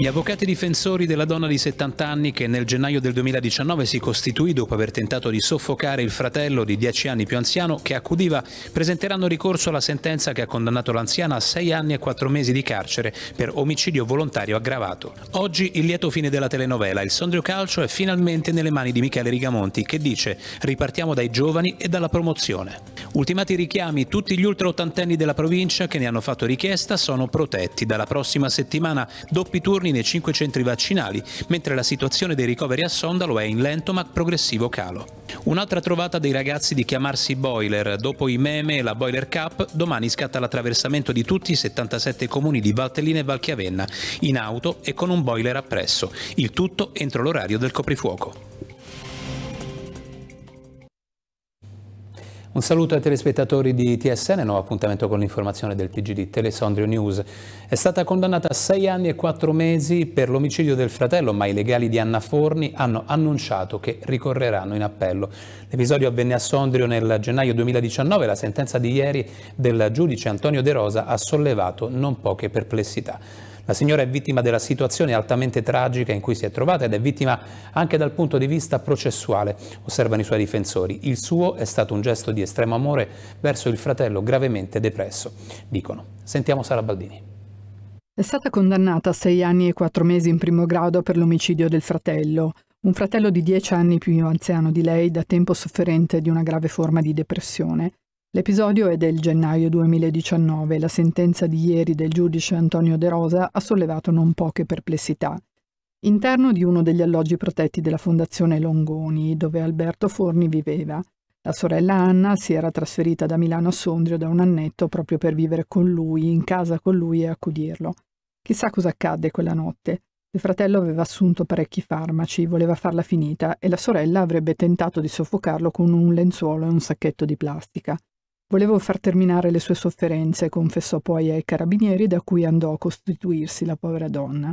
Gli avvocati difensori della donna di 70 anni che nel gennaio del 2019 si costituì dopo aver tentato di soffocare il fratello di 10 anni più anziano che accudiva presenteranno ricorso alla sentenza che ha condannato l'anziana a 6 anni e 4 mesi di carcere per omicidio volontario aggravato. Oggi il lieto fine della telenovela, il Sondrio Calcio è finalmente nelle mani di Michele Rigamonti che dice ripartiamo dai giovani e dalla promozione. Ultimati richiami, tutti gli ultra ottantenni della provincia che ne hanno fatto richiesta sono protetti. Dalla prossima settimana doppi turni vaccinazioni nei cinque centri vaccinali, mentre la situazione dei ricoveri a Sondalo è in lento ma progressivo calo. Un'altra trovata dei ragazzi di chiamarsi Boiler, dopo i meme e la Boiler Cup, domani scatta l'attraversamento di tutti i 77 comuni di Valtellina e Valchiavenna, in auto e con un boiler appresso, il tutto entro l'orario del coprifuoco. Un saluto ai telespettatori di TSN, nuovo appuntamento con l'informazione del PG di Telesondrio News. È stata condannata a sei anni e quattro mesi per l'omicidio del fratello, ma i legali di Anna Forni hanno annunciato che ricorreranno in appello. L'episodio avvenne a Sondrio nel gennaio 2019 e la sentenza di ieri del giudice Antonio De Rosa ha sollevato non poche perplessità. La signora è vittima della situazione altamente tragica in cui si è trovata ed è vittima anche dal punto di vista processuale, osservano i suoi difensori. Il suo è stato un gesto di estremo amore verso il fratello gravemente depresso, dicono. Sentiamo Sara Baldini. È stata condannata a sei anni e quattro mesi in primo grado per l'omicidio del fratello. Un fratello di dieci anni più anziano di lei, da tempo sofferente di una grave forma di depressione, L'episodio è del gennaio 2019 e la sentenza di ieri del giudice Antonio De Rosa ha sollevato non poche perplessità. Interno di uno degli alloggi protetti della Fondazione Longoni, dove Alberto Forni viveva. La sorella Anna si era trasferita da Milano a Sondrio da un annetto proprio per vivere con lui, in casa con lui e accudirlo. Chissà cosa accadde quella notte. Il fratello aveva assunto parecchi farmaci, voleva farla finita e la sorella avrebbe tentato di soffocarlo con un lenzuolo e un sacchetto di plastica. Volevo far terminare le sue sofferenze, confessò poi ai carabinieri da cui andò a costituirsi la povera donna.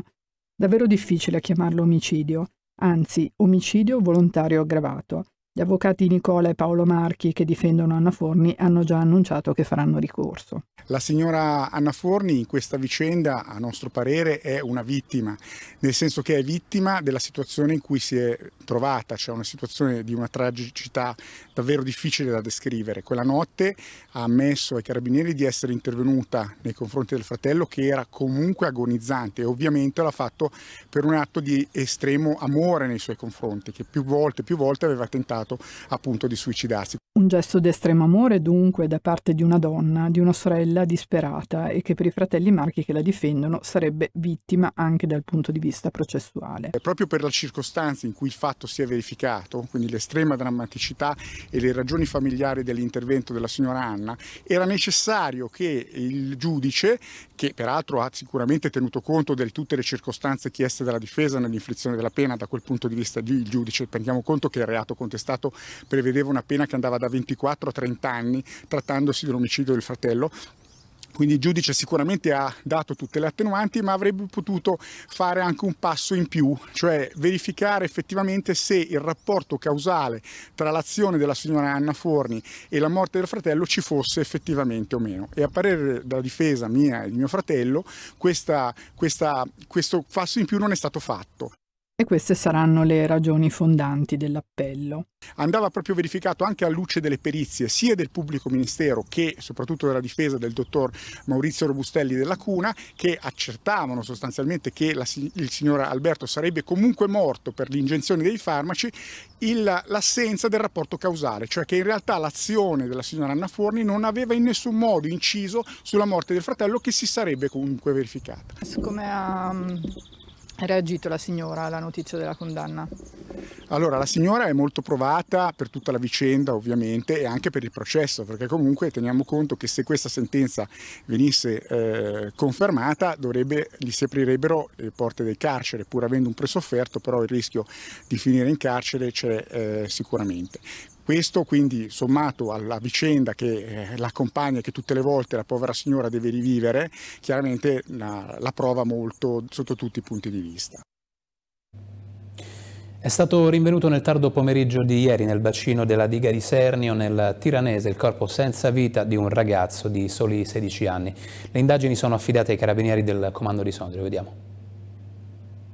Davvero difficile chiamarlo omicidio, anzi omicidio volontario aggravato. Gli avvocati Nicola e Paolo Marchi, che difendono Anna Forni, hanno già annunciato che faranno ricorso. La signora Anna Forni in questa vicenda, a nostro parere, è una vittima, nel senso che è vittima della situazione in cui si è trovata, cioè una situazione di una tragicità davvero difficile da descrivere. Quella notte ha ammesso ai carabinieri di essere intervenuta nei confronti del fratello che era comunque agonizzante e ovviamente l'ha fatto per un atto di estremo amore nei suoi confronti, che più volte, più volte aveva tentato pensato appunto di suicidarsi. Un gesto d'estremo amore dunque da parte di una donna, di una sorella disperata e che per i fratelli Marchi che la difendono sarebbe vittima anche dal punto di vista processuale. Proprio per la circostanza in cui il fatto si è verificato, quindi l'estrema drammaticità e le ragioni familiari dell'intervento della signora Anna, era necessario che il giudice, che peraltro ha sicuramente tenuto conto di tutte le circostanze chieste dalla difesa nell'inflizione della pena, da quel punto di vista il giudice, prendiamo conto che il reato contestato stato prevedeva una pena che andava da 24 a 30 anni trattandosi dell'omicidio del fratello quindi il giudice sicuramente ha dato tutte le attenuanti ma avrebbe potuto fare anche un passo in più, cioè verificare effettivamente se il rapporto causale tra l'azione della signora Anna Forni e la morte del fratello ci fosse effettivamente o meno. E a parere della difesa mia e di mio fratello questa, questa, questo passo in più non è stato fatto. E queste saranno le ragioni fondanti dell'appello. Andava proprio verificato anche alla luce delle perizie sia del pubblico ministero che soprattutto della difesa del dottor Maurizio Robustelli della Cuna che accertavano sostanzialmente che la, il signor Alberto sarebbe comunque morto per l'ingenzione dei farmaci l'assenza del rapporto causale, cioè che in realtà l'azione della signora Anna Forni non aveva in nessun modo inciso sulla morte del fratello che si sarebbe comunque verificata. Siccome ha reagito la signora alla notizia della condanna? Allora, la signora è molto provata per tutta la vicenda ovviamente e anche per il processo, perché comunque teniamo conto che se questa sentenza venisse eh, confermata dovrebbe, gli si aprirebbero le porte del carcere, pur avendo un presofferto, però il rischio di finire in carcere c'è eh, sicuramente. Questo quindi sommato alla vicenda che eh, l'accompagna e che tutte le volte la povera signora deve rivivere, chiaramente la, la prova molto sotto tutti i punti di vista. È stato rinvenuto nel tardo pomeriggio di ieri nel bacino della diga di Sernio, nel Tiranese, il corpo senza vita di un ragazzo di soli 16 anni. Le indagini sono affidate ai carabinieri del comando di Sondrio. Vediamo.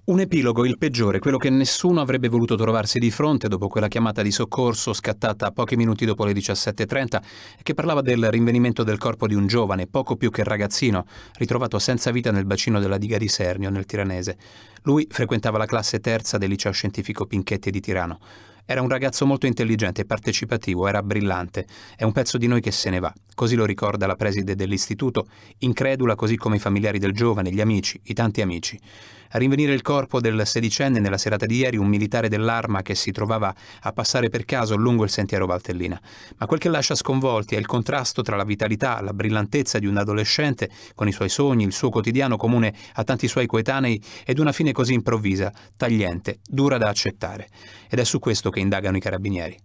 Un epilogo, il peggiore, quello che nessuno avrebbe voluto trovarsi di fronte dopo quella chiamata di soccorso scattata pochi minuti dopo le 17.30, che parlava del rinvenimento del corpo di un giovane, poco più che ragazzino, ritrovato senza vita nel bacino della diga di Sernio, nel Tiranese. Lui frequentava la classe terza del liceo scientifico Pinchetti di Tirano. Era un ragazzo molto intelligente, partecipativo, era brillante. È un pezzo di noi che se ne va. Così lo ricorda la preside dell'istituto, incredula così come i familiari del giovane, gli amici, i tanti amici. A rinvenire il corpo del sedicenne nella serata di ieri un militare dell'arma che si trovava a passare per caso lungo il sentiero Valtellina. Ma quel che lascia sconvolti è il contrasto tra la vitalità, la brillantezza di un adolescente, con i suoi sogni, il suo quotidiano comune a tanti suoi coetanei, ed una fine decisione così improvvisa, tagliente, dura da accettare. Ed è su questo che indagano i carabinieri.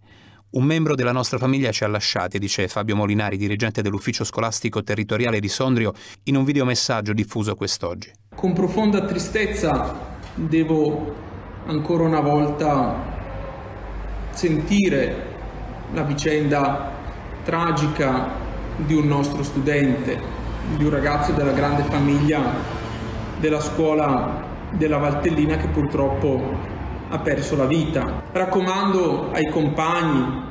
Un membro della nostra famiglia ci ha lasciati, dice Fabio Molinari, dirigente dell'ufficio scolastico territoriale di Sondrio, in un videomessaggio diffuso quest'oggi. Con profonda tristezza devo ancora una volta sentire la vicenda tragica di un nostro studente, di un ragazzo della grande famiglia della scuola della Valtellina che purtroppo ha perso la vita. Raccomando ai compagni,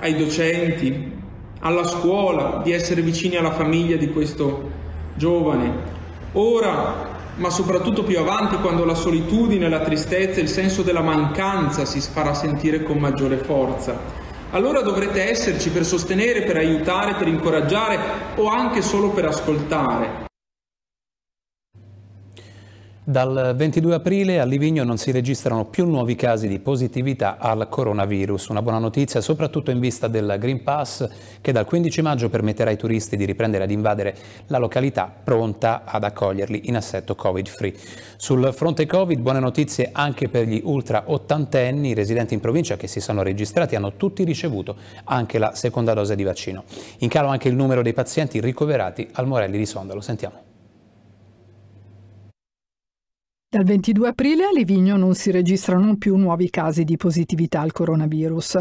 ai docenti, alla scuola di essere vicini alla famiglia di questo giovane. Ora, ma soprattutto più avanti, quando la solitudine, la tristezza, il senso della mancanza si farà sentire con maggiore forza. Allora dovrete esserci per sostenere, per aiutare, per incoraggiare o anche solo per ascoltare. Dal 22 aprile a Livigno non si registrano più nuovi casi di positività al coronavirus. Una buona notizia soprattutto in vista del Green Pass che dal 15 maggio permetterà ai turisti di riprendere ad invadere la località pronta ad accoglierli in assetto Covid-free. Sul fronte Covid buone notizie anche per gli ultra ottantenni I residenti in provincia che si sono registrati hanno tutti ricevuto anche la seconda dose di vaccino. In calo anche il numero dei pazienti ricoverati al Morelli di Sondalo. sentiamo. Dal 22 aprile a Livigno non si registrano più nuovi casi di positività al coronavirus.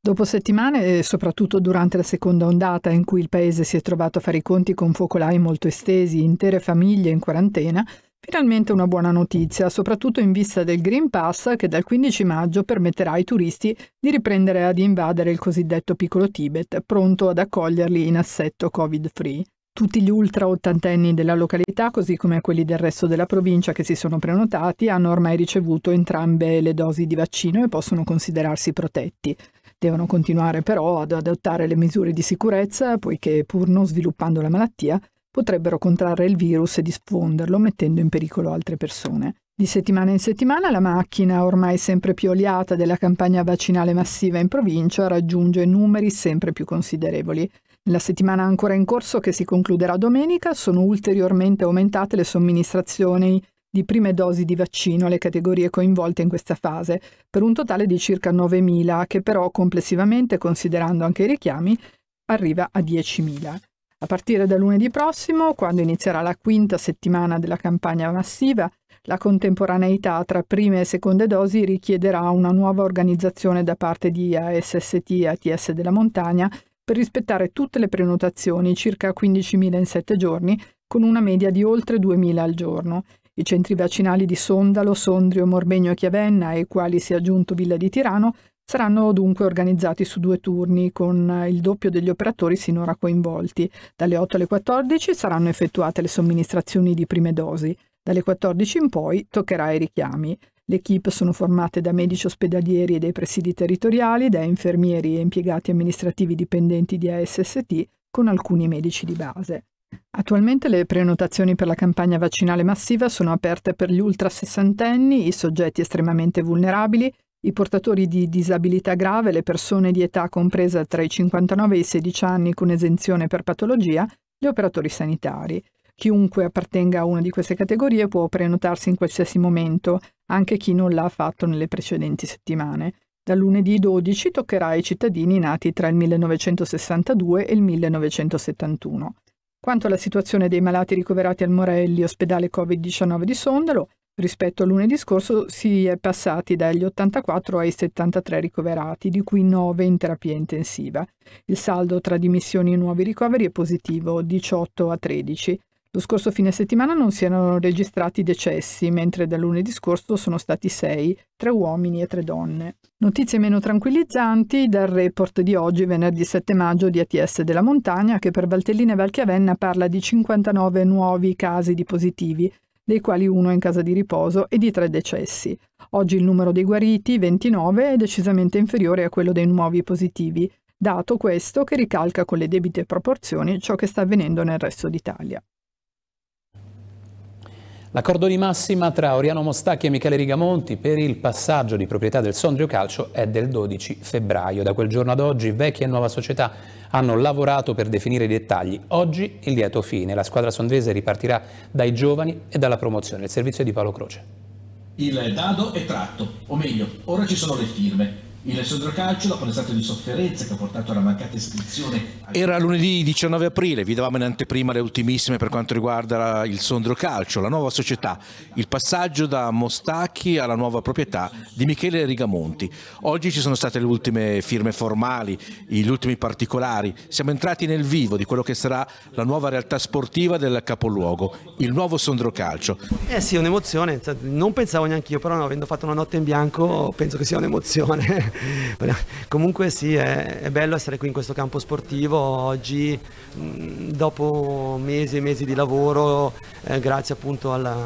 Dopo settimane, e soprattutto durante la seconda ondata in cui il paese si è trovato a fare i conti con focolai molto estesi, intere famiglie in quarantena, Finalmente una buona notizia, soprattutto in vista del Green Pass che dal 15 maggio permetterà ai turisti di riprendere ad invadere il cosiddetto piccolo Tibet, pronto ad accoglierli in assetto Covid-free. Tutti gli ultra ottantenni della località, così come quelli del resto della provincia che si sono prenotati, hanno ormai ricevuto entrambe le dosi di vaccino e possono considerarsi protetti. Devono continuare però ad adottare le misure di sicurezza, poiché pur non sviluppando la malattia, potrebbero contrarre il virus e diffonderlo, mettendo in pericolo altre persone. Di settimana in settimana la macchina, ormai sempre più oliata della campagna vaccinale massiva in provincia, raggiunge numeri sempre più considerevoli. La settimana ancora in corso, che si concluderà domenica, sono ulteriormente aumentate le somministrazioni di prime dosi di vaccino alle categorie coinvolte in questa fase, per un totale di circa 9.000, che però complessivamente, considerando anche i richiami, arriva a 10.000. A partire da lunedì prossimo, quando inizierà la quinta settimana della campagna massiva, la contemporaneità tra prime e seconde dosi richiederà una nuova organizzazione da parte di ASST e ATS della montagna per rispettare tutte le prenotazioni, circa 15.000 in 7 giorni, con una media di oltre 2.000 al giorno. I centri vaccinali di Sondalo, Sondrio, Morbegno e Chiavenna, ai quali si è aggiunto Villa di Tirano, saranno dunque organizzati su due turni, con il doppio degli operatori sinora coinvolti. Dalle 8 alle 14 saranno effettuate le somministrazioni di prime dosi. Dalle 14 in poi toccherà ai richiami. Le equip sono formate da medici ospedalieri e dei presidi territoriali, da infermieri e impiegati amministrativi dipendenti di ASST, con alcuni medici di base. Attualmente le prenotazioni per la campagna vaccinale massiva sono aperte per gli ultra sessantenni, i soggetti estremamente vulnerabili, i portatori di disabilità grave, le persone di età compresa tra i 59 e i 16 anni con esenzione per patologia, gli operatori sanitari. Chiunque appartenga a una di queste categorie può prenotarsi in qualsiasi momento, anche chi non l'ha fatto nelle precedenti settimane. Da lunedì 12 toccherà ai cittadini nati tra il 1962 e il 1971. Quanto alla situazione dei malati ricoverati al Morelli, ospedale Covid-19 di Sondalo, rispetto a lunedì scorso si è passati dagli 84 ai 73 ricoverati, di cui 9 in terapia intensiva. Il saldo tra dimissioni e nuovi ricoveri è positivo, 18 a 13. Lo scorso fine settimana non si erano registrati decessi, mentre da lunedì scorso sono stati sei, tre uomini e tre donne. Notizie meno tranquillizzanti dal report di oggi, venerdì 7 maggio, di ATS della Montagna, che per Valtellina e Valchiavenna parla di 59 nuovi casi di positivi, dei quali uno in casa di riposo e di tre decessi. Oggi il numero dei guariti, 29, è decisamente inferiore a quello dei nuovi positivi, dato questo che ricalca con le debite proporzioni ciò che sta avvenendo nel resto d'Italia. L'accordo di massima tra Oriano Mostacchi e Michele Rigamonti per il passaggio di proprietà del Sondrio Calcio è del 12 febbraio. Da quel giorno ad oggi vecchia e nuova società hanno lavorato per definire i dettagli. Oggi il lieto fine. La squadra sondrese ripartirà dai giovani e dalla promozione. Il servizio di Paolo Croce. Il dado è tratto, o meglio, ora ci sono le firme. Il Sondro Calcio, dopo l'estate di sofferenza che ha portato alla mancata iscrizione... Era lunedì 19 aprile, vi davamo in anteprima le ultimissime per quanto riguarda il Sondro Calcio, la nuova società, il passaggio da Mostacchi alla nuova proprietà di Michele Rigamonti. Oggi ci sono state le ultime firme formali, gli ultimi particolari, siamo entrati nel vivo di quello che sarà la nuova realtà sportiva del capoluogo, il nuovo Sondro Calcio. Eh sì, un'emozione, cioè, non pensavo neanche io, però avendo fatto una notte in bianco penso che sia un'emozione Comunque sì, è, è, bello essere qui in questo campo sportivo oggi, mm, dopo mesi e mesi di lavoro, eh, grazie appunto alla,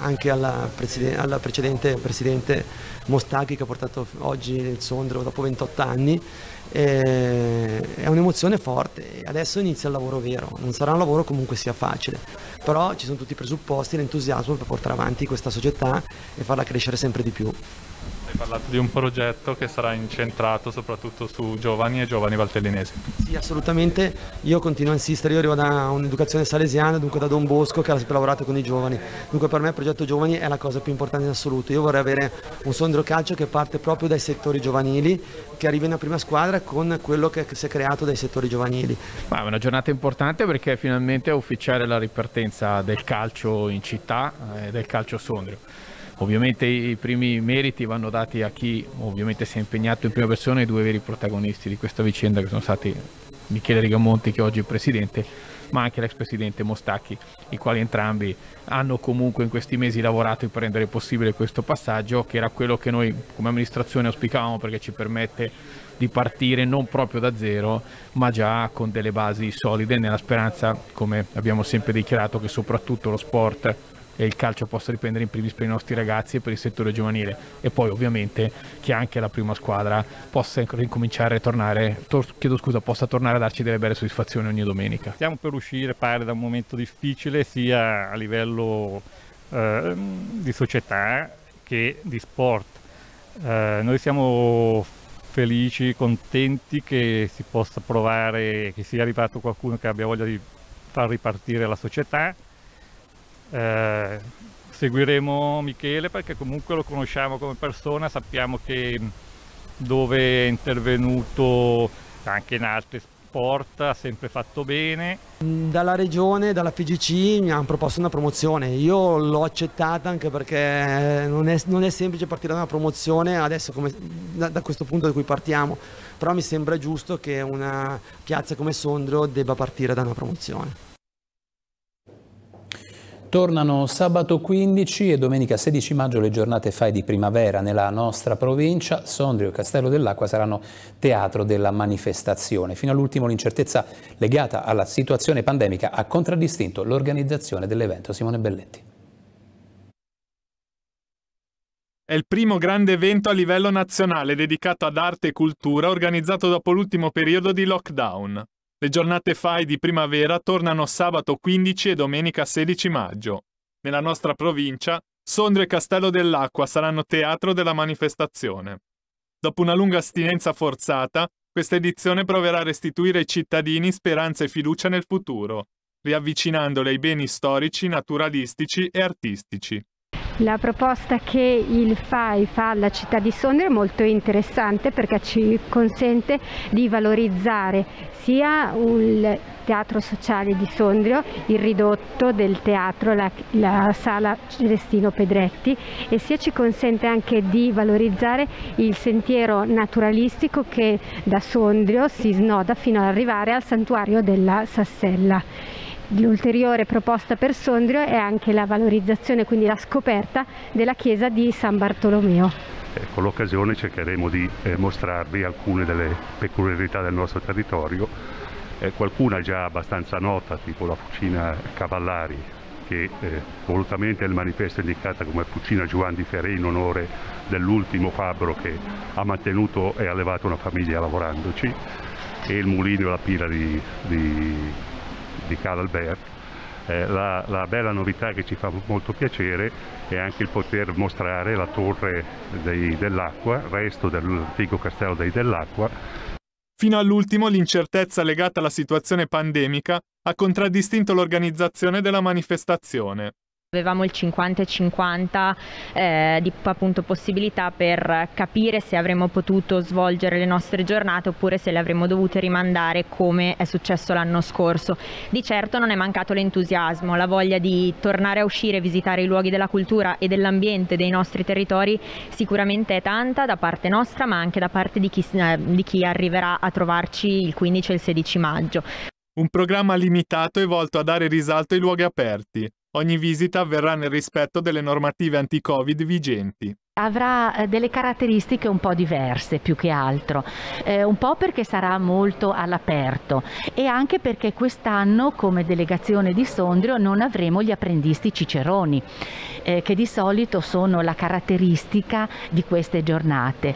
anche alla, presiden alla precedente Presidente Mostachi che ha portato oggi il Sondrio dopo 28 anni. Eh, è un'emozione forte, adesso inizia il lavoro vero, non sarà un lavoro comunque sia facile, però ci sono tutti i presupposti e l'entusiasmo per portare avanti questa società e farla crescere sempre di più parlato di un progetto che sarà incentrato soprattutto su giovani e giovani valtellinesi. Sì, assolutamente. Io continuo a insistere, io arrivo da un'educazione salesiana, dunque da Don Bosco, che ha sempre lavorato con i giovani. Dunque per me il progetto giovani è la cosa più importante in assoluto. Io vorrei avere un sondro calcio che parte proprio dai settori giovanili, che arrivi in prima squadra con quello che si è creato dai settori giovanili. Ma è una giornata importante perché finalmente è ufficiale la ripartenza del calcio in città e eh, del calcio sondrio. Ovviamente i primi meriti vanno dati a chi ovviamente si è impegnato in prima persona e i due veri protagonisti di questa vicenda che sono stati Michele Rigamonti che oggi è presidente ma anche l'ex presidente Mostacchi i quali entrambi hanno comunque in questi mesi lavorato per rendere possibile questo passaggio che era quello che noi come amministrazione auspicavamo perché ci permette di partire non proprio da zero ma già con delle basi solide nella speranza come abbiamo sempre dichiarato che soprattutto lo sport e il calcio possa riprendere in primis per i nostri ragazzi e per il settore giovanile e poi ovviamente che anche la prima squadra possa ricominciare a tornare, tor- chiedo scusa, possa tornare a darci delle belle soddisfazioni ogni domenica. Stiamo per uscire, pare, da un momento difficile sia a livello eh, di società che di sport. Eh, noi siamo felici, contenti che si possa provare, che sia arrivato qualcuno che abbia voglia di far ripartire la società eh, seguiremo Michele perché comunque lo conosciamo come persona, sappiamo che dove è intervenuto anche in altri sport ha sempre fatto bene. Dalla regione, dalla FGC mi hanno proposto una promozione, io l'ho accettata anche perché eh, non è, non è, semplice partire da una promozione adesso come, da, da questo punto da cui partiamo, però mi sembra giusto che una piazza come Sondrio debba partire da una promozione. Tornano sabato 15 e domenica 16 maggio le giornate FAI di primavera nella nostra provincia. Sondrio e Castello dell'Acqua saranno teatro della manifestazione. Fino all'ultimo l'incertezza legata alla situazione pandemica ha contraddistinto l'organizzazione dell'evento. Simone Belletti. È il primo grande evento a livello nazionale dedicato ad arte e cultura organizzato dopo l'ultimo periodo di lockdown. Le giornate FAI di primavera tornano sabato 15 e domenica 16 maggio. Nella nostra provincia, Sondrio e Castello dell'Acqua saranno teatro della manifestazione. Dopo una lunga astinenza forzata, questa edizione proverà a restituire ai cittadini speranza e fiducia nel futuro, riavvicinandole ai beni storici, naturalistici e artistici. La proposta che il FAI fa alla città di Sondrio è molto interessante perché ci consente di valorizzare sia il teatro sociale di Sondrio, il ridotto del teatro, la, la sala Celestino Pedretti e sia ci consente anche di valorizzare il sentiero naturalistico che da Sondrio si snoda fino ad arrivare al santuario della Sassella di ulteriore proposta per Sondrio è anche la valorizzazione, quindi la scoperta della chiesa di San Bartolomeo. Con ecco, l'occasione cercheremo di eh, mostrarvi alcune delle peculiarità del nostro territorio, eh, qualcuna già abbastanza nota, tipo la fucina Cavallari, che eh, volutamente il manifesto è indicata come fucina Giovanni di Ferré in onore dell'ultimo fabbro che ha mantenuto e allevato una famiglia lavorandoci, e il mulino e la pila di, di di Carlsberg. Eh, la, la, bella novità che ci fa molto piacere è anche il poter mostrare la torre dell'acqua, il resto dell'antico castello dei dell'acqua. Fino all'ultimo l'incertezza legata alla situazione pandemica ha contraddistinto l'organizzazione della manifestazione avevamo il 50-50 eh, di appunto, possibilità per capire se avremmo potuto svolgere le nostre giornate oppure se le avremmo dovute rimandare come è successo l'anno scorso. Di certo non è mancato l'entusiasmo, la voglia di tornare a uscire, visitare i luoghi della cultura e dell'ambiente dei nostri territori sicuramente è tanta da parte nostra ma anche da parte di chi, eh, di chi arriverà a trovarci il 15 e il 16 maggio. Un programma limitato e volto a dare risalto ai luoghi aperti, Ogni visita avverrà nel rispetto delle normative anti-Covid vigenti avrà eh, delle caratteristiche un po' diverse più che altro, eh, un po' perché sarà molto all'aperto e anche perché quest'anno come delegazione di Sondrio non avremo gli apprendisti ciceroni eh, che di solito sono la caratteristica di queste giornate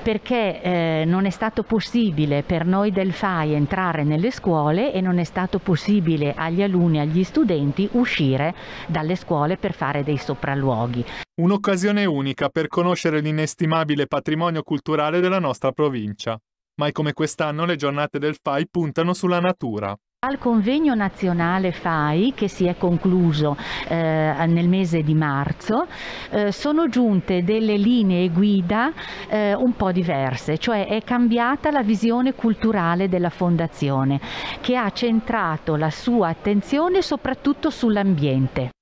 perché eh, non è stato possibile per noi del FAI entrare nelle scuole e non è stato possibile agli alunni e agli studenti uscire dalle scuole per fare dei sopralluoghi. Un'occasione unica per conoscere l'inestimabile patrimonio culturale della nostra provincia. Mai come quest'anno le giornate del FAI puntano sulla natura. Al convegno nazionale FAI, che si è concluso eh, nel mese di marzo, eh, sono giunte delle linee guida eh, un po' diverse, cioè è cambiata la visione culturale della Fondazione, che ha centrato la sua attenzione soprattutto sull'ambiente.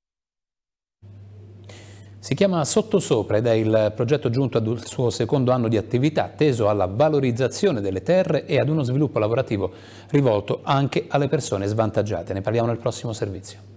Si chiama Sottosopra ed è il progetto giunto al suo secondo anno di attività, teso alla valorizzazione delle terre e ad uno sviluppo lavorativo rivolto anche alle persone svantaggiate. Ne parliamo nel prossimo servizio.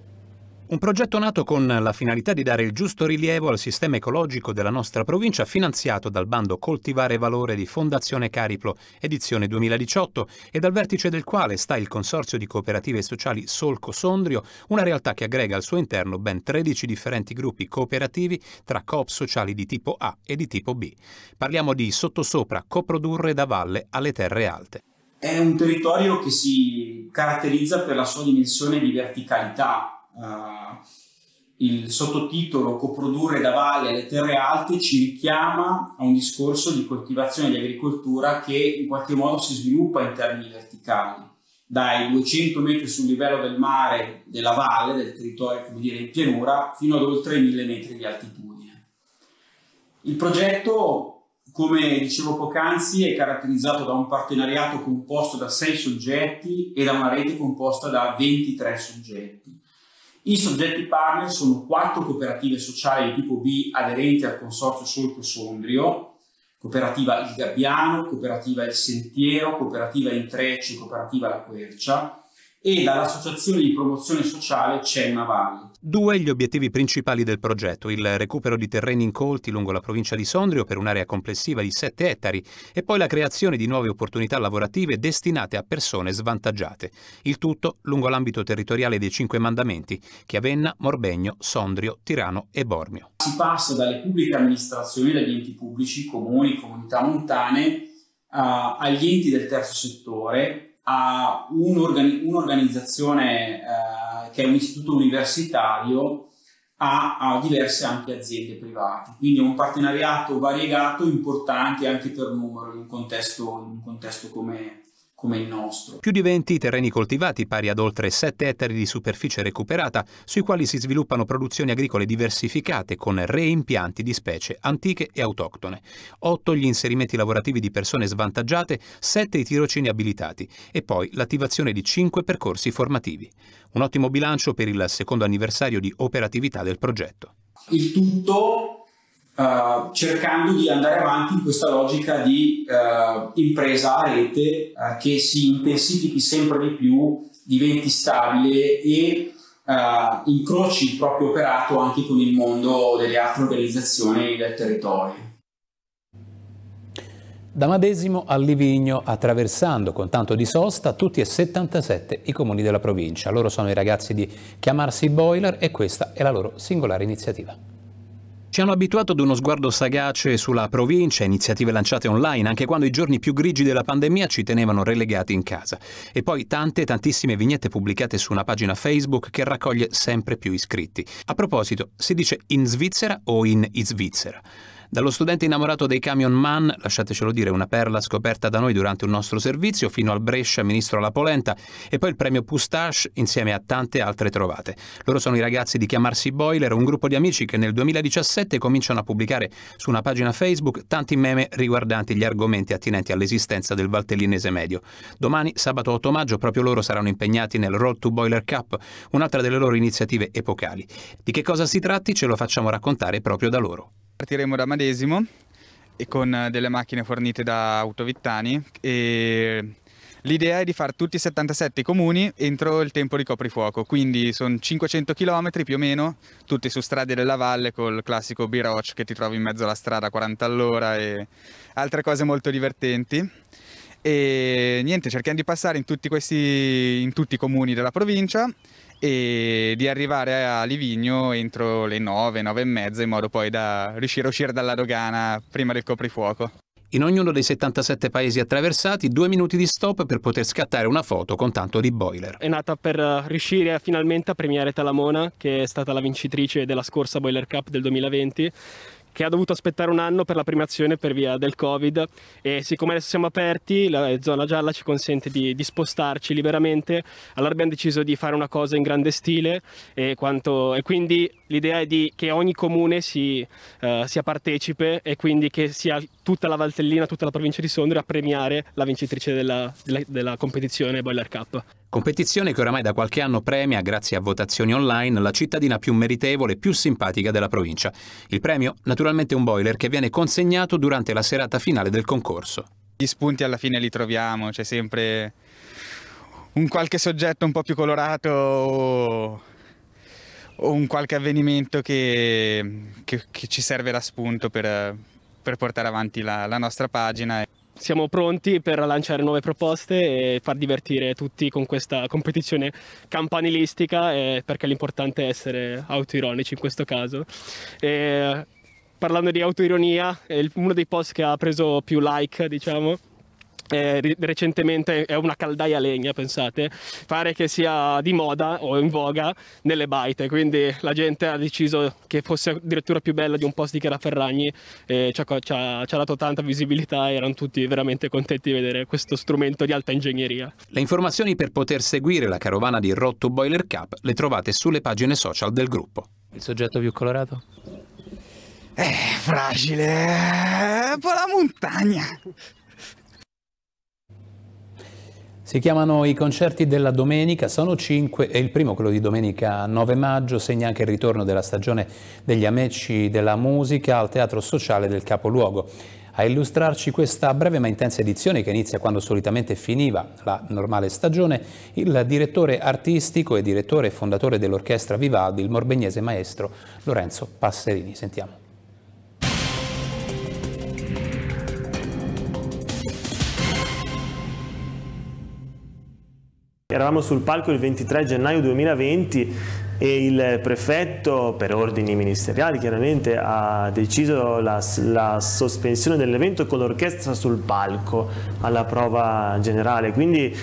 Un progetto nato con la finalità di dare il giusto rilievo al sistema ecologico della nostra provincia, finanziato dal bando Coltivare Valore di Fondazione Cariplo, edizione 2018, e dal vertice del quale sta il Consorzio di Cooperative Sociali Solco Sondrio, una realtà che aggrega al suo interno ben 13 differenti gruppi cooperativi tra coop sociali di tipo A e di tipo B. Parliamo di sottosopra coprodurre da valle alle terre alte. È un territorio che si caratterizza per la sua dimensione di verticalità eh, il sottotitolo Coprodurre da valle le terre alte ci richiama a un discorso di coltivazione di agricoltura che in qualche modo si sviluppa in termini verticali, dai 200 metri sul livello del mare della valle, del territorio come dire in pianura, fino ad oltre 1000 metri di altitudine. Il progetto, come dicevo poc'anzi, è caratterizzato da un partenariato composto da 6 soggetti e da una rete composta da 23 soggetti i soggetti partner sono quattro cooperative sociali di tipo B aderenti al consorzio Solco Sondrio, cooperativa Il Gabbiano, cooperativa Il Sentiero, cooperativa Intrecci, cooperativa La Quercia, e dall'Associazione di Promozione Sociale Cenna Valli. Due gli obiettivi principali del progetto, il recupero di terreni incolti lungo la provincia di Sondrio per un'area complessiva di 7 ettari e poi la creazione di nuove opportunità lavorative destinate a persone svantaggiate. Il tutto lungo l'ambito territoriale dei cinque mandamenti, Chiavenna, Morbegno, Sondrio, Tirano e Bormio. Si passa dalle pubbliche amministrazioni, dagli enti pubblici, comuni, comunità montane, agli enti del terzo settore a un'organi- un'organizzazione eh, che è un istituto universitario a, a, diverse anche aziende private. Quindi è un partenariato variegato, importante anche per numero in un contesto, in un contesto come, come il nostro. Più di 20 terreni coltivati, pari ad oltre 7 ettari di superficie recuperata, sui quali si sviluppano produzioni agricole diversificate con reimpianti di specie antiche e autoctone. 8 gli inserimenti lavorativi di persone svantaggiate, 7 i tirocini abilitati e poi l'attivazione di 5 percorsi formativi. Un ottimo bilancio per il secondo anniversario di operatività del progetto. Il tutto eh, cercando di andare avanti in questa logica di uh, impresa a rete uh, che si intensifichi sempre di più, diventi stabile e incroci il proprio operato anche con il mondo delle altre organizzazioni del territorio. Da Madesimo a Livigno, attraversando con tanto di sosta tutti e 77 i comuni della provincia. Loro sono i ragazzi di Chiamarsi Boiler e questa è la loro singolare iniziativa. Ci hanno abituato ad uno sguardo sagace sulla provincia, iniziative lanciate online, anche quando i giorni più grigi della pandemia ci tenevano relegati in casa. E poi tante, tantissime vignette pubblicate su una pagina Facebook che raccoglie sempre più iscritti. A proposito, si dice in Svizzera o in Svizzera? Dallo studente innamorato dei camion man, lasciatecelo dire, una perla scoperta da noi durante un nostro servizio, fino al Brescia, ministro alla polenta, e poi il premio Pustache insieme a tante altre trovate. Loro sono i ragazzi di Chiamarsi Boiler, un gruppo di amici che nel 2017 cominciano a pubblicare su una pagina Facebook tanti meme riguardanti gli argomenti attinenti all'esistenza del valtellinese medio. Domani, sabato 8 maggio, proprio loro saranno impegnati nel Road to Boiler Cup, un'altra delle loro iniziative epocali. Di che cosa si tratti ce lo facciamo raccontare proprio da loro. Partiremo da Madesimo e con eh, delle macchine fornite da Autovittani e l'idea è di fare tutti i 77 comuni entro il tempo di coprifuoco, quindi sono 500 km più o meno, tutti su strade della valle col classico biroch che ti trovi in mezzo alla strada a 40 all'ora e altre cose molto divertenti e niente, cerchiamo di passare in tutti, questi, in tutti i comuni della provincia e di arrivare a Livigno entro le 9, 9 e mezza in modo poi da riuscire a uscire dalla dogana prima del coprifuoco. In ognuno dei 77 paesi attraversati, due minuti di stop per poter scattare una foto con tanto di boiler. È nata per riuscire a, finalmente a premiare Talamona, che è stata la vincitrice della scorsa Boiler Cup del 2020 che ha dovuto aspettare un anno per la primazione per via del Covid e siccome adesso siamo aperti, la zona gialla ci consente di, di spostarci liberamente, allora abbiamo deciso di fare una cosa in grande stile e, quanto, e quindi l'idea è di, che ogni comune si, uh, sia partecipe e quindi che sia tutta la Valtellina, tutta la provincia di Sondrio a premiare la vincitrice della, della, della competizione Boiler Cup. Competizione che oramai da qualche anno premia, grazie a votazioni online, la cittadina più meritevole e più simpatica della provincia. Il premio, naturalmente un boiler che viene consegnato durante la serata finale del concorso. Gli spunti alla fine li troviamo, c'è sempre un qualche soggetto un po' più colorato o, un qualche avvenimento che, che, che, ci serve da spunto per, per portare avanti la, la nostra pagina siamo pronti per lanciare nuove proposte e far divertire tutti con questa competizione campanilistica eh, perché l'importante è essere autoironici in questo caso. E, parlando di autoironia, uno dei post che ha preso più like, diciamo, eh, recentemente è una caldaia legna, pensate, pare che sia di moda o in voga nelle baite, quindi la gente ha deciso che fosse addirittura più bella di un post di Chiara Ferragni, eh, ci, ha, ci, ha, ci, ha, dato tanta visibilità e erano tutti veramente contenti di vedere questo strumento di alta ingegneria. Le informazioni per poter seguire la carovana di Rotto Boiler Cup le trovate sulle pagine social del gruppo. Il soggetto più colorato? È eh, fragile, eh, un po' la montagna. Si chiamano i concerti della domenica, sono cinque e il primo, quello di domenica 9 maggio, segna anche il ritorno della stagione degli amici della musica al Teatro Sociale del Capoluogo. A illustrarci questa breve ma intensa edizione che inizia quando solitamente finiva la normale stagione, il direttore artistico e direttore e fondatore dell'orchestra Vivaldi, il morbegnese maestro Lorenzo Passerini. Sentiamo. Eravamo sul palco il 23 gennaio 2020 e il prefetto, per ordini ministeriali chiaramente, ha deciso la, la sospensione dell'evento con l'orchestra sul palco alla prova generale. Quindi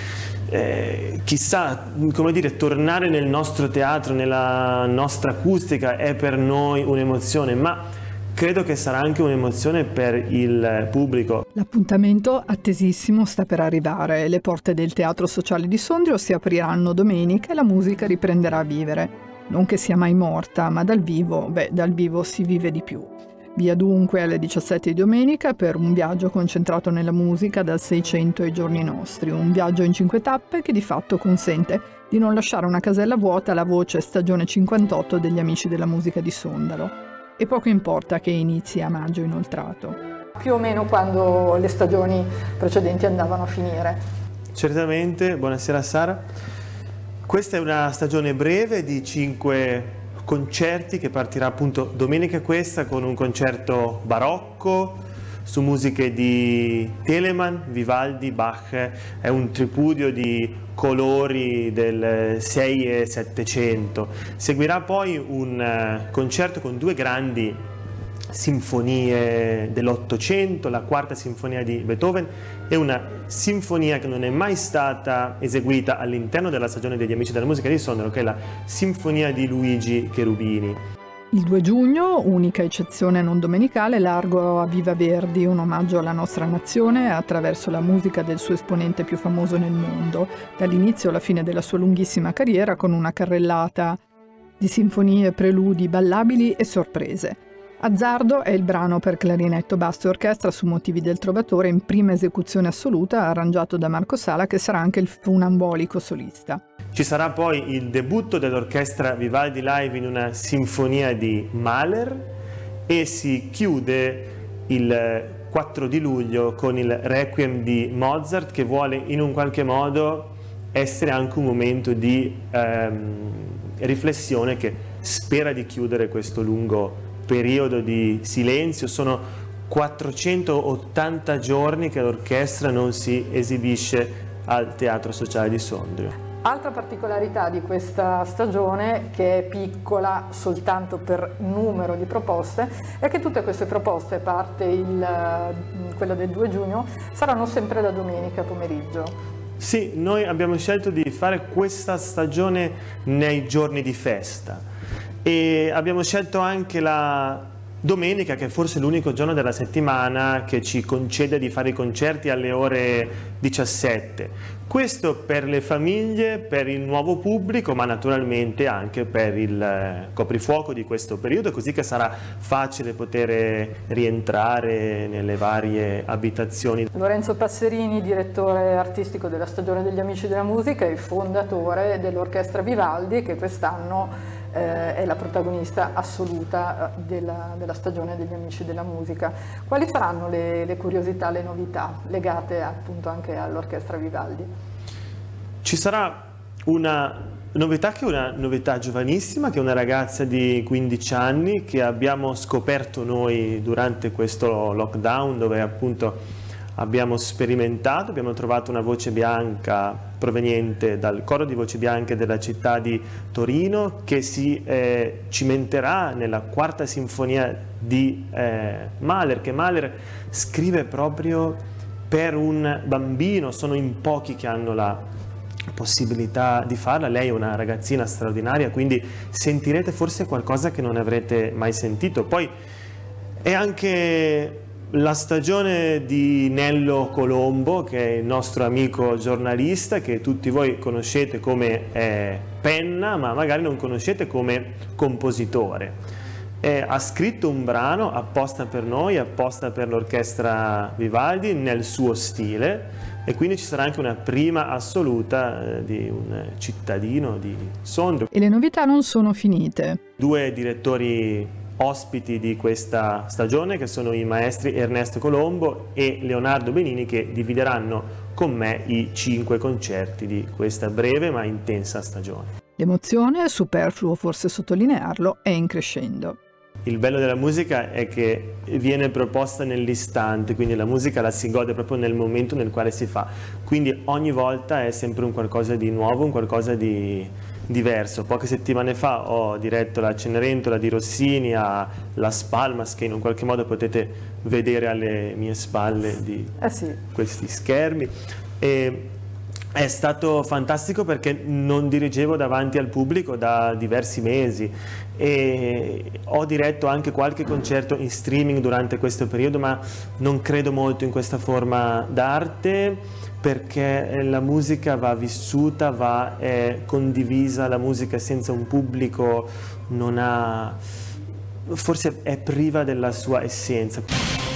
eh, chissà, come dire, tornare nel nostro teatro, nella nostra acustica è per noi un'emozione, ma Credo che sarà anche un'emozione per il pubblico. L'appuntamento attesissimo sta per arrivare. Le porte del Teatro Sociale di Sondrio si apriranno domenica e la musica riprenderà a vivere. Non che sia mai morta, ma dal vivo, beh, dal vivo si vive di più. Via dunque alle 17 di domenica per un viaggio concentrato nella musica dal 600 ai giorni nostri, un viaggio in cinque tappe che di fatto consente di non lasciare una casella vuota la voce stagione 58 degli amici della musica di Sondalo e poco importa che inizi a maggio inoltrato. Più o meno quando le stagioni precedenti andavano a finire. Certamente, buonasera Sara. Questa è una stagione breve di 5 concerti che partirà appunto domenica questa con un concerto barocco, su musiche di Telemann, Vivaldi, Bach, è un tripudio di colori del 6 e 700. Seguirà poi un eh, concerto con due grandi sinfonie dell'Ottocento, la quarta sinfonia di Beethoven e una sinfonia che non è mai stata eseguita all'interno della stagione degli Amici della Musica di Sondrio, che è la sinfonia di Luigi Cherubini. Il 2 giugno, unica eccezione non domenicale, largo a Viva Verdi un omaggio alla nostra nazione attraverso la musica del suo esponente più famoso nel mondo, dall'inizio alla fine della sua lunghissima carriera con una carrellata di sinfonie, preludi, ballabili e sorprese. Azzardo è il brano per clarinetto, basso e orchestra su motivi del Trovatore in prima esecuzione assoluta, arrangiato da Marco Sala, che sarà anche il funambolico solista. Ci sarà poi il debutto dell'orchestra Vivaldi Live in una sinfonia di Mahler e si chiude il 4 di luglio con il Requiem di Mozart che vuole in un qualche modo essere anche un momento di ehm, riflessione che spera di chiudere questo lungo periodo di silenzio, sono 480 giorni che l'orchestra non si esibisce al Teatro Sociale di Sondrio. Altra particolarità di questa stagione, che è piccola soltanto per numero di proposte, è che tutte queste proposte, a parte il, mm, quella del 2 giugno, saranno sempre la domenica pomeriggio. Sì, noi abbiamo scelto di fare questa stagione nei giorni di festa e abbiamo scelto anche la domenica che è forse l'unico giorno della settimana che ci concede di fare i concerti alle ore 17. Questo per le famiglie, per il nuovo pubblico, ma naturalmente anche per il eh, coprifuoco di questo periodo, così che sarà facile poter eh, rientrare nelle varie abitazioni. Lorenzo Passerini, direttore artistico della Stagione degli Amici della Musica e fondatore dell'Orchestra Vivaldi, che quest'anno eh, è la protagonista assoluta eh, della, della, stagione degli amici della musica. Quali saranno le, le curiosità, le novità legate appunto anche all'orchestra Vivaldi? Ci sarà una novità che è una novità giovanissima, che è una ragazza di 15 anni che abbiamo scoperto noi durante questo lockdown dove appunto abbiamo sperimentato, abbiamo trovato una voce bianca proveniente dal coro di voci bianche della città di Torino che si eh, cimenterà nella quarta sinfonia di eh, Mahler, che Mahler scrive proprio per un bambino, sono in pochi che hanno la possibilità di farla, lei è una ragazzina straordinaria, quindi sentirete forse qualcosa che non avrete mai sentito. Poi è anche la stagione di Nello Colombo, che è il nostro amico giornalista, che tutti voi conoscete come eh, penna, ma magari non conoscete come compositore. Eh, ha scritto un brano apposta per noi, apposta per l'orchestra Vivaldi, nel suo stile, e quindi ci sarà anche una prima assoluta eh, di un cittadino di Sondrio. E le novità non sono finite. Due direttori ospiti di questa stagione che sono i maestri Ernesto Colombo e Leonardo Benini che divideranno con me i cinque concerti di questa breve ma intensa stagione. L'emozione, superfluo forse sottolinearlo, è in crescendo. Il bello della musica è che viene proposta nell'istante, quindi la musica la si gode proprio nel momento nel quale si fa. Quindi ogni volta è sempre un qualcosa di nuovo, un qualcosa di, diverso. Poche settimane fa ho diretto la Cenerentola di Rossini a Las Palmas che in un qualche modo potete vedere alle mie spalle di eh sì. questi schermi. E è stato fantastico perché non dirigevo davanti al pubblico da diversi mesi e ho diretto anche qualche concerto in streaming durante questo periodo ma non credo molto in questa forma d'arte perché eh, la musica va vissuta, va eh, condivisa, la musica senza un pubblico non ha, forse è priva della sua essenza.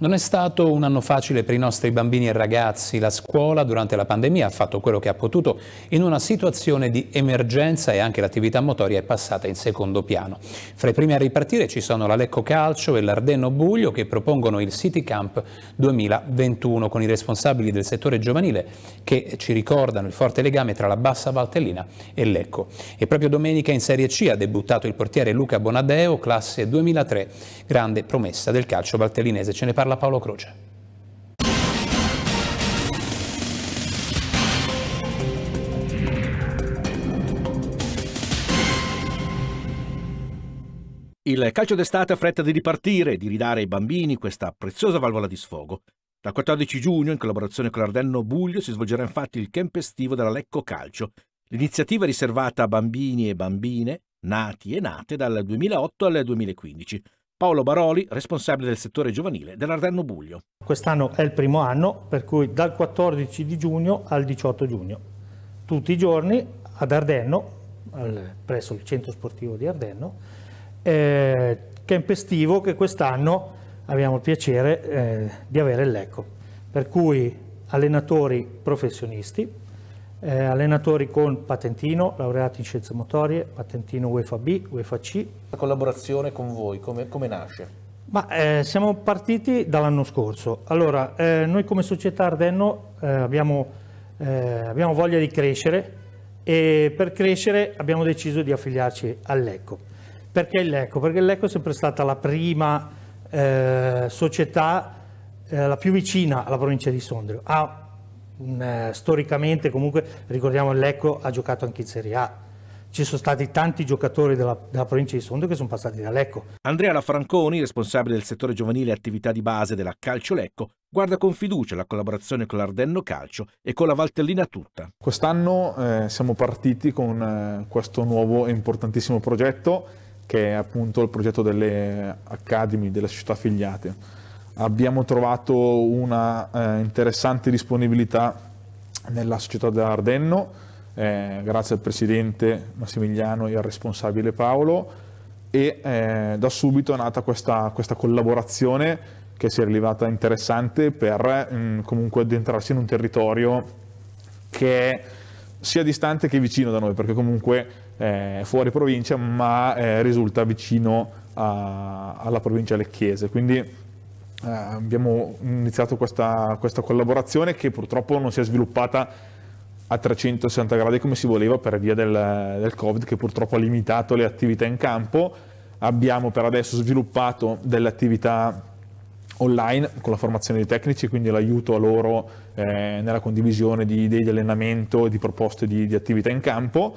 Non è stato un anno facile per i nostri bambini e ragazzi. La scuola durante la pandemia ha fatto quello che ha potuto in una situazione di emergenza e anche l'attività motoria è passata in secondo piano. Fra i primi a ripartire ci sono la Lecco Calcio e l'Ardenno Buglio che propongono il City Camp 2021 con i responsabili del settore giovanile che ci ricordano il forte legame tra la Bassa Valtellina e Lecco. E proprio domenica in Serie C ha debuttato il portiere Luca Bonadeo, classe 2003, grande promessa del calcio valtellinese. Ce ne parla parla Paolo Croce. Il calcio d'estate ha fretta di ripartire, di ridare ai bambini questa preziosa valvola di sfogo. Dal 14 giugno, in collaborazione con l'Ardenno Buglio, si svolgerà infatti il camp estivo della Lecco Calcio. L'iniziativa riservata a bambini e bambine nati e nate dal 2008 al 2015. Paolo Baroli, responsabile del settore giovanile dell'Ardenno Buglio. Quest'anno è il primo anno, per cui dal 14 di giugno al 18 giugno, tutti i giorni ad Ardenno, presso il centro sportivo di Ardenno, eh, camp estivo che quest'anno abbiamo il piacere eh, di avere l'Ecco. per cui allenatori professionisti, eh, allenatori con patentino, laureati in scienze motorie, patentino UEFA B, UEFA C. La collaborazione con voi come, come nasce? Ma, eh, siamo partiti dall'anno scorso. Allora, eh, noi come società Ardenno eh, abbiamo, eh, abbiamo, voglia di crescere e per crescere abbiamo deciso di affiliarci all'ECO. Perché l'ECO? Perché l'ECO è sempre stata la prima eh, società la più vicina alla provincia di Sondrio. Ha eh, storicamente comunque ricordiamo Lecco ha giocato anche in Serie A. Ci sono stati tanti giocatori della, della provincia di Sondo che sono passati da Lecco. Andrea Lafranconi, responsabile del settore giovanile e attività di base della Calcio Lecco, guarda con fiducia la collaborazione con l'Ardenno Calcio e con la Valtellina tutta. Quest'anno eh, siamo partiti con eh, questo nuovo e importantissimo progetto che è appunto il progetto delle Academy, delle società affiliate abbiamo trovato una eh, interessante disponibilità nella società dell'Ardenno, eh, grazie al presidente Massimiliano e al responsabile Paolo, e eh, da subito è nata questa, questa, collaborazione che si è rivelata interessante per mh, mm, comunque addentrarsi in un territorio che è sia distante che vicino da noi, perché comunque eh, è fuori provincia, ma eh, risulta vicino a, alla provincia lecchese. Quindi eh, abbiamo iniziato questa, questa collaborazione che purtroppo non si è sviluppata a 360 gradi come si voleva per via del, del, Covid che purtroppo ha limitato le attività in campo. Abbiamo per adesso sviluppato delle attività online con la formazione dei tecnici, quindi l'aiuto a loro eh, nella condivisione di idee di allenamento e di proposte di, di attività in campo,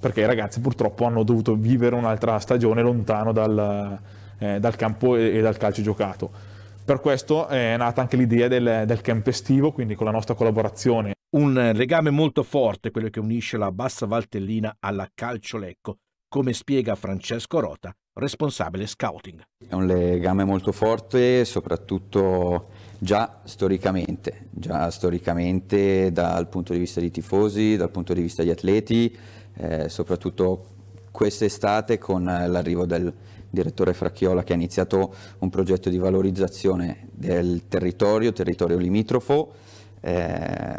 perché i ragazzi purtroppo hanno dovuto vivere un'altra stagione lontano dal, eh, dal campo e, e dal calcio giocato. Per questo è nata anche l'idea del, del camp estivo, quindi con la nostra collaborazione. Un legame molto forte quello che unisce la Bassa Valtellina alla Calciolecco, come spiega Francesco Rota, responsabile scouting. È un legame molto forte, soprattutto già storicamente, già storicamente dal punto di vista dei tifosi, dal punto di vista degli atleti, eh, soprattutto quest'estate con l'arrivo del direttore Fracchiola che ha iniziato un progetto di valorizzazione del territorio, territorio limitrofo. Eh,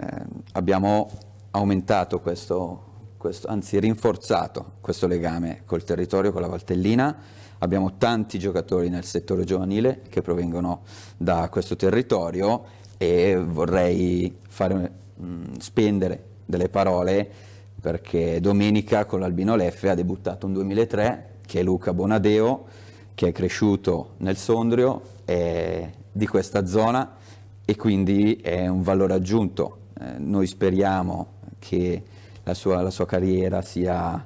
abbiamo aumentato questo, questo, anzi rinforzato questo legame col territorio, con la Valtellina. Abbiamo tanti giocatori nel settore giovanile che provengono da questo territorio e vorrei fare, mh, mm, spendere delle parole perché domenica con l'Albino Leffe ha debuttato un 2003 che è Luca Bonadeo, che è cresciuto nel Sondrio è di questa zona e quindi è un valore aggiunto. Eh, noi speriamo che la sua, la sua carriera sia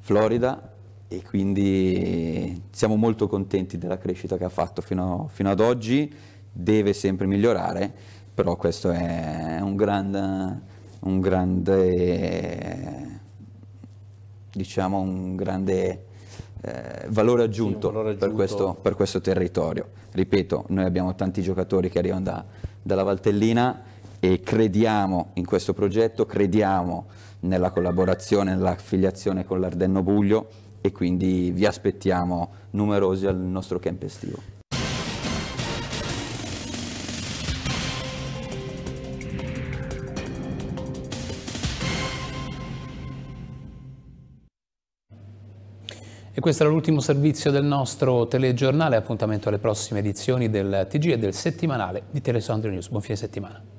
florida e quindi siamo molto contenti della crescita che ha fatto fino, fino ad oggi, deve sempre migliorare, però questo è un grande, un grande diciamo un grande eh, valore aggiunto, sì, valore aggiunto. Per, questo, per, questo, territorio. Ripeto, noi abbiamo tanti giocatori che arrivano da, dalla Valtellina e crediamo in questo progetto, crediamo nella collaborazione, nell'affiliazione con l'Ardenno Buglio e quindi vi aspettiamo numerosi al nostro camp estivo. E questo era l'ultimo servizio del nostro telegiornale, appuntamento alle prossime edizioni del TG e del settimanale di Telesandro News. Buon fine settimana.